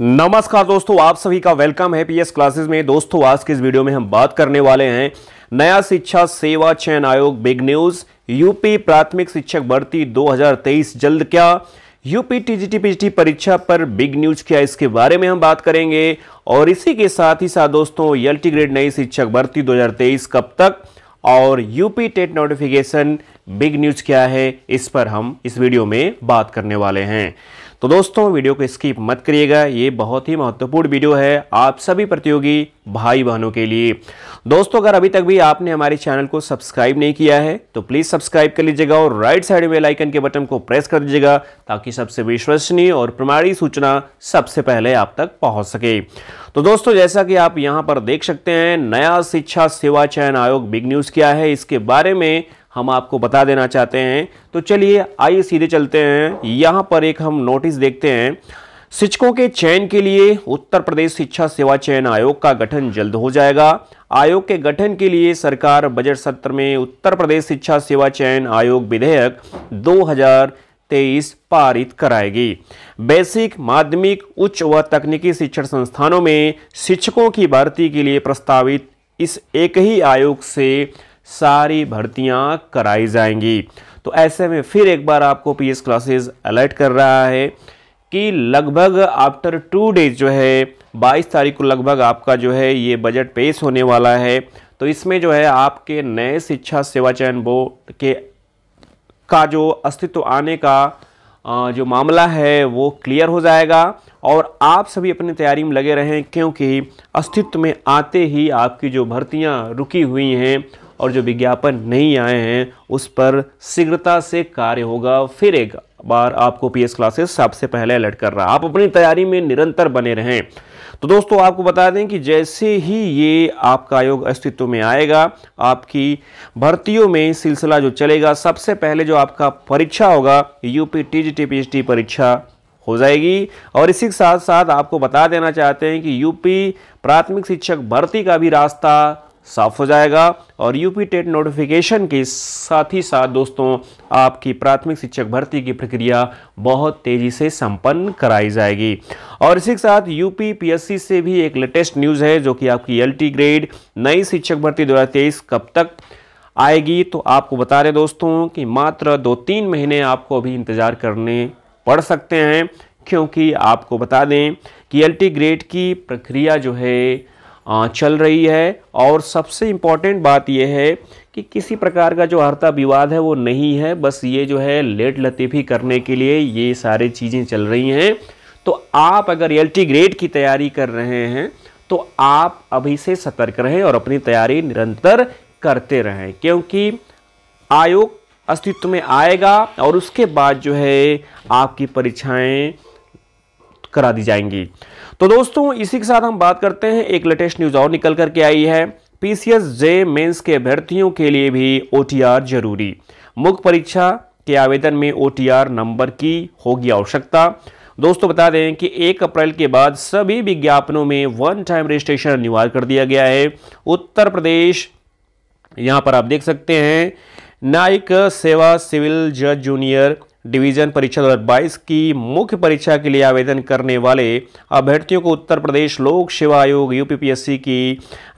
नमस्कार दोस्तों आप सभी का वेलकम है पीएस क्लासेस में दोस्तों आज के इस वीडियो में हम बात करने वाले हैं नया शिक्षा सेवा चयन आयोग बिग न्यूज यूपी प्राथमिक शिक्षक भर्ती 2023 जल्द क्या यूपी टीजीटी पीजीटी परीक्षा पर बिग न्यूज क्या इसके बारे में हम बात करेंगे और इसी के साथ ही साथ दोस्तों एल ग्रेड नई शिक्षक भर्ती दो कब तक और UP TET notification big news क्या है इस पर हम इस वीडियो में बात करने वाले हैं तो दोस्तों वीडियो को स्किप मत करिएगा ये बहुत ही महत्वपूर्ण वीडियो है आप सभी प्रतियोगी भाई बहनों के लिए दोस्तों अगर अभी तक भी आपने हमारे चैनल को सब्सक्राइब नहीं किया है तो प्लीज़ सब्सक्राइब कर लीजिएगा और राइट साइड में लाइकन के बटन को प्रेस कर दीजिएगा ताकि सबसे विश्वसनीय और प्रमाणी सूचना सबसे पहले आप तक पहुंच सके तो दोस्तों जैसा कि आप यहां पर देख सकते हैं नया शिक्षा सेवा चयन आयोग बिग न्यूज़ क्या है इसके बारे में हम आपको बता देना चाहते हैं तो चलिए आइए सीधे चलते हैं यहाँ पर एक हम नोटिस देखते हैं शिक्षकों के चयन के लिए उत्तर प्रदेश शिक्षा सेवा चयन आयोग का गठन जल्द हो जाएगा आयोग के गठन के लिए सरकार बजट सत्र में उत्तर प्रदेश शिक्षा सेवा चयन आयोग विधेयक 2023 पारित कराएगी बेसिक माध्यमिक उच्च व तकनीकी शिक्षण संस्थानों में शिक्षकों की भर्ती के लिए प्रस्तावित इस एक ही आयोग से सारी भर्तियां कराई जाएंगी तो ऐसे में फिर एक बार आपको पी एस क्लासेज अलर्ट कर रहा है कि लगभग आफ्टर टू डेज जो है 22 तारीख को लगभग आपका जो है ये बजट पेश होने वाला है तो इसमें जो है आपके नए शिक्षा सेवा चयन बोर्ड के का जो अस्तित्व आने का जो मामला है वो क्लियर हो जाएगा और आप सभी अपनी तैयारी में लगे रहें क्योंकि अस्तित्व में आते ही आपकी जो भर्तियां रुकी हुई हैं और जो विज्ञापन नहीं आए हैं उस पर शीघ्रता से कार्य होगा फिर एक बार आपको पीएस क्लासेस सबसे पहले अलर्ट कर रहा आप अपनी तैयारी में निरंतर बने रहें तो दोस्तों आपको बता दें कि जैसे ही ये आपका आयोग अस्तित्व में आएगा आपकी भर्तियों में सिलसिला जो चलेगा सबसे पहले जो आपका परीक्षा होगा UP T G T P H T परीक्षा हो जाएगी और इसी के साथ साथ आपको बता देना चाहते हैं कि यूपी प्राथमिक शिक्षक भर्ती का भी रास्ता साफ़ हो जाएगा और यूपी टेट नोटिफिकेशन के साथ ही साथ दोस्तों आपकी प्राथमिक शिक्षक भर्ती की प्रक्रिया बहुत तेज़ी से संपन्न कराई जाएगी और इसी के साथ यूपी पीएससी से भी एक लेटेस्ट न्यूज़ है जो कि आपकी एलटी ग्रेड नई शिक्षक भर्ती दो कब तक आएगी तो आपको बता रहे दोस्तों कि मात्र दो तीन महीने आपको अभी इंतज़ार करने पड़ सकते हैं क्योंकि आपको बता दें कि एल ग्रेड की प्रक्रिया जो है चल रही है और सबसे इम्पॉर्टेंट बात यह है कि किसी प्रकार का जो हरता विवाद है वो नहीं है बस ये जो है लेट लतीफ़ी करने के लिए ये सारी चीज़ें चल रही हैं तो आप अगर एल ग्रेड की तैयारी कर रहे हैं तो आप अभी से सतर्क रहें और अपनी तैयारी निरंतर करते रहें क्योंकि आयोग अस्तित्व में आएगा और उसके बाद जो है आपकी परीक्षाएँ करा दी जाएंगी तो दोस्तों इसी के साथ हम बात करते हैं एक लेटेस्ट न्यूज और निकल करके आई है पीसीएस जे मेंस के अभ्यर्थियों के लिए भी ओटीआर जरूरी मुख्य परीक्षा के आवेदन में ओटीआर नंबर की होगी आवश्यकता दोस्तों बता दें कि 1 अप्रैल के बाद सभी विज्ञापनों में वन टाइम रजिस्ट्रेशन अनिवार्य कर दिया गया है उत्तर प्रदेश यहाँ पर आप देख सकते हैं न्यायिक सेवा सिविल जज जूनियर डिवीजन परीक्षा 2022 की मुख्य परीक्षा के लिए आवेदन करने वाले अभ्यर्थियों को उत्तर प्रदेश लोक सेवा आयोग यूपीपीएससी की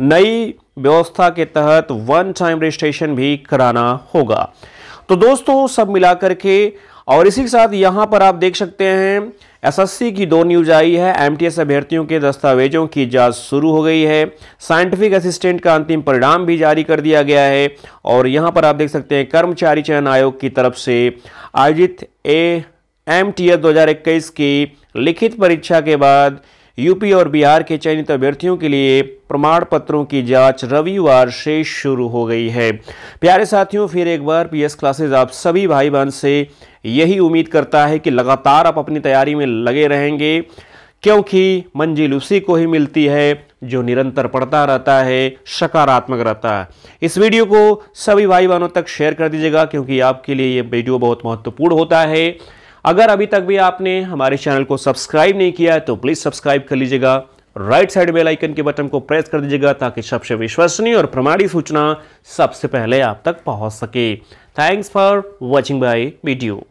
नई व्यवस्था के तहत वन टाइम रजिस्ट्रेशन भी कराना होगा तो दोस्तों सब मिलाकर के और इसी के साथ यहां पर आप देख सकते हैं एसएससी की दो न्यूज आई है एमटीएस अभ्यर्थियों के दस्तावेजों की जांच शुरू हो गई है साइंटिफिक असिस्टेंट का अंतिम परिणाम भी जारी कर दिया गया है और यहां पर आप देख सकते हैं कर्मचारी चयन आयोग की तरफ से आयोजित ए एम टी एस दो की लिखित परीक्षा के बाद यूपी और बिहार के चयनित अभ्यर्थियों के लिए प्रमाण पत्रों की जांच रविवार से शुरू हो गई है प्यारे साथियों फिर एक बार पीएस क्लासेस आप सभी भाई बहन से यही उम्मीद करता है कि लगातार आप अपनी तैयारी में लगे रहेंगे क्योंकि मंजिल उसी को ही मिलती है जो निरंतर पढ़ता रहता है सकारात्मक रहता है इस वीडियो को सभी भाई बहनों तक शेयर कर दीजिएगा क्योंकि आपके लिए ये वीडियो बहुत महत्वपूर्ण होता है अगर अभी तक भी आपने हमारे चैनल को सब्सक्राइब नहीं किया है तो प्लीज़ सब्सक्राइब कर लीजिएगा राइट साइड बेल आइकन के बटन को प्रेस कर दीजिएगा ताकि सबसे विश्वसनीय और प्रमाणिक सूचना सबसे पहले आप तक पहुंच सके thanks for watching bye video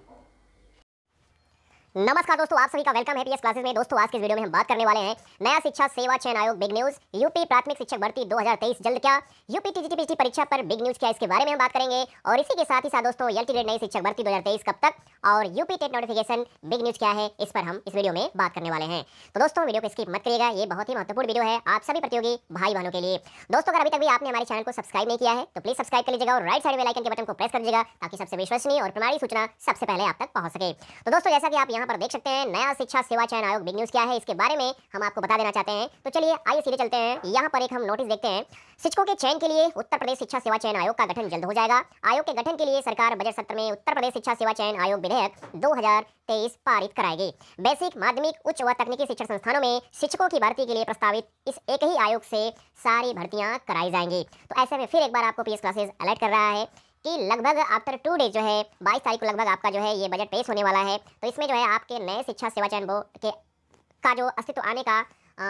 नमस्कार दोस्तों आप सभी का वेलकम है पीएस क्लासेस में दोस्तों आज के वीडियो में हम बात करने वाले हैं नया शिक्षा सेवा चयन आयोग बिग न्यूज यूपी प्राथमिक शिक्षक भर्ती 2023 जल्द क्या यूपी टीजीटी परीक्षा पर बिग न्यूज क्या इसके बारे में हम बात करेंगे और इसी के साथ ही साथ दोस्तों एल टी नई शिक्षक भर्ती दो कब तक और UP TET notification big news क्या है इस पर हम इस वीडियो में बात करने वाले हैं तो दोस्तों वीडियो को स्किप मत करिएगा ये बहुत ही महत्वपूर्ण वीडियो है आप सभी प्रतियोगी भाई बहनों के लिए दोस्तों अगर अभी तक भी आपने हमारे चैनल को सब्सक्राइब नहीं किया है तो प्लीज सब्सक्राइब कर लीजिएगा और राइट साइड में के बटन को प्रेस कर लीजिएगा ताकि सबसे विश्वसनीय और प्रमाणी सूचना सबसे पहले आप तक पहुंच सके तो दोस्तों जैसा कि आप यहाँ यहाँ पर देख सकते हैं नया शिक्षा सेवा चयन आयोग बिग न्यूज क्या है इसके बारे में हम आपको बता देना चाहते हैं तो चलिए आइए सीधे चलते हैं यहाँ पर एक हम नोटिस देखते हैं शिक्षकों के चयन के लिए उत्तर प्रदेश शिक्षा सेवा चयन आयोग का गठन जल्द हो जाएगा आयोग के गठन के लिए सरकार बजट सत्र में उत्तर प्रदेश शिक्षा सेवा चयन आयोग विधेयक दो पारित कराएगी बेसिक माध्यमिक उच्च व तकनीकी शिक्षण संस्थानों में शिक्षकों की भर्ती के लिए प्रस्तावित इस एक ही आयोग से सारी भर्तियां कराई जाएंगी तो ऐसे में फिर एक बार आपको पीएस क्लासेस अलर्ट कर रहा है कि लगभग आफ्टर टू डेज जो है बाईस तारीख को लगभग आपका जो है ये बजट पेश होने वाला है तो इसमें जो है आपके नए शिक्षा सेवा चयन बोर्ड के का जो अस्तित्व आने का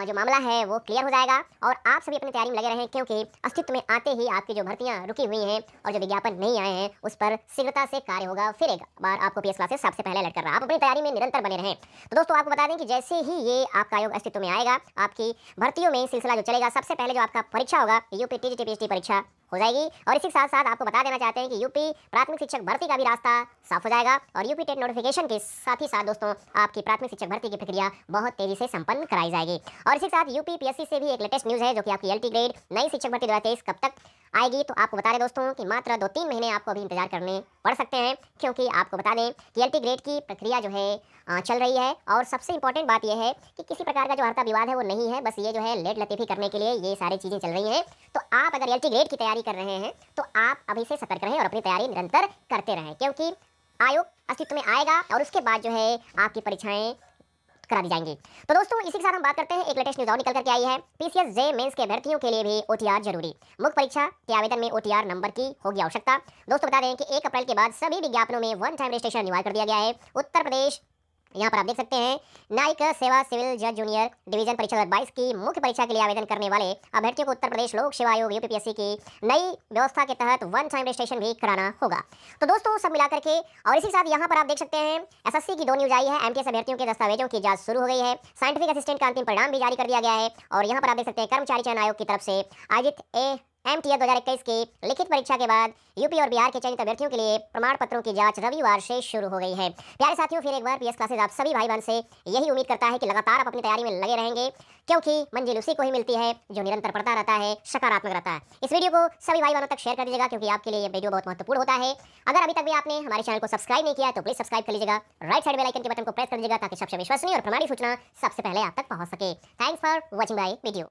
जो मामला है वो क्लियर हो जाएगा और आप सभी अपनी तैयारी में लगे रहें क्योंकि अस्तित्व में आते ही आपकी जो भर्तियां रुकी हुई हैं और जो विज्ञापन नहीं आए हैं उस पर शीघ्रता से कार्य होगा फिर एक बार आपको पी क्लासेस सबसे पहले अलर्ट कर रहा आप अपनी तैयारी में निरंतर बने रहें तो दोस्तों आपको बता दें कि जैसे ही ये आपका आयोग अस्तित्व में आएगा आपकी भर्तियों में सिलसिला जो चलेगा सबसे पहले जो आपका परीक्षा होगा यूपी टी परीक्षा हो जाएगी और इसी के साथ साथ आपको बता देना चाहते हैं कि यूपी प्राथमिक शिक्षक भर्ती का भी रास्ता साफ हो जाएगा और यूपी टेट नोटिफिकेशन के साथ ही साथ दोस्तों आपकी प्राथमिक शिक्षक भर्ती की प्रक्रिया बहुत तेजी से संपन्न कराई जाएगी और इसी के साथ यूपी पीएससी से भी एक लेटेस्ट न्यूज़ है जो कि आपकी एल ग्रेड नई शिक्षक भर्ती दो कब तक आएगी तो आपको बता दें दोस्तों कि मात्र दो तीन महीने आपको अभी इंतजार करने पड़ सकते हैं क्योंकि आपको बता दें कि एल ग्रेड की प्रक्रिया जो है चल रही है और सबसे इंपॉर्टेंट बात यह है कि किसी प्रकार का जो हर्ता विवाद है वो नहीं है बस ये जो है लेट लतीफी करने के लिए ये सारी चीज़ें चल रही हैं तो आप अगर एल ग्रेड की तैयारी तैयारी कर रहे हैं तो आप अभी से सतर्क रहें और अपनी तैयारी निरंतर करते रहें क्योंकि आयोग अस्तित्व में आएगा और उसके बाद जो है आपकी परीक्षाएँ करा दी जाएंगी तो दोस्तों इसी के साथ हम बात करते हैं एक लेटेस्ट न्यूज और निकल करके आई है पीसीएस जे मेंस के अभ्यर्थियों के लिए भी ओटीआर जरूरी मुख्य परीक्षा के आवेदन में ओटीआर नंबर की होगी आवश्यकता दोस्तों बता दें कि एक अप्रैल के बाद सभी विज्ञापनों में वन टाइम रजिस्ट्रेशन अनिवार्य कर दिया गया है उत्तर प्रदेश यहाँ पर आप देख सकते हैं न्यायिक सेवा सिविल जज जूनियर डिवीजन परीक्षा दो की मुख्य परीक्षा के लिए आवेदन करने वाले अभ्यर्थियों को उत्तर प्रदेश लोक सेवा आयोग यूपीपीएससी की नई व्यवस्था के तहत वन टाइम रजिस्ट्रेशन भी कराना होगा तो दोस्तों सब मिलाकर के और इसी साथ यहाँ पर आप देख सकते हैं एस की दो न्यूज आई है एम अभ्यर्थियों के दस्तावेजों की जांच शुरू हो गई है साइंटिफिक असिस्टेंट का अंतिम परिणाम भी जारी कर दिया गया है और यहाँ पर आप देख सकते हैं कर्मचारी चयन आयोग की तरफ से आयोजित ए एम टी दो की लिखित परीक्षा के बाद यूपी और बिहार के चयनित अभ्यर्थियों के लिए प्रमाण पत्रों की जांच रविवार से शुरू हो गई है प्यारे साथियों फिर एक बार पीएस क्लासेस आप सभी भाई बहन से यही उम्मीद करता है कि लगातार आप अपनी तैयारी में लगे रहेंगे क्योंकि मंजिल उसी को ही मिलती है जो निरंतर पढ़ता रहता है सकारात्मक रहता है इस वीडियो को सभी भाई बहनों तक शेयर कर दीजिएगा क्योंकि आपके लिए वीडियो बहुत महत्वपूर्ण होता है अगर अभी तक भी आपने हमारे चैनल को सब्सक्राइब नहीं किया तो प्लीज सब्सक्राइब कर लीजिएगा राइट साइड बेलाइकन के बटन को प्रेस कर दीजिएगा ताकि सबसे विश्वसनीय और प्रमाणी सूचना सबसे पहले आप तक पहुंच सके thanks for watching my video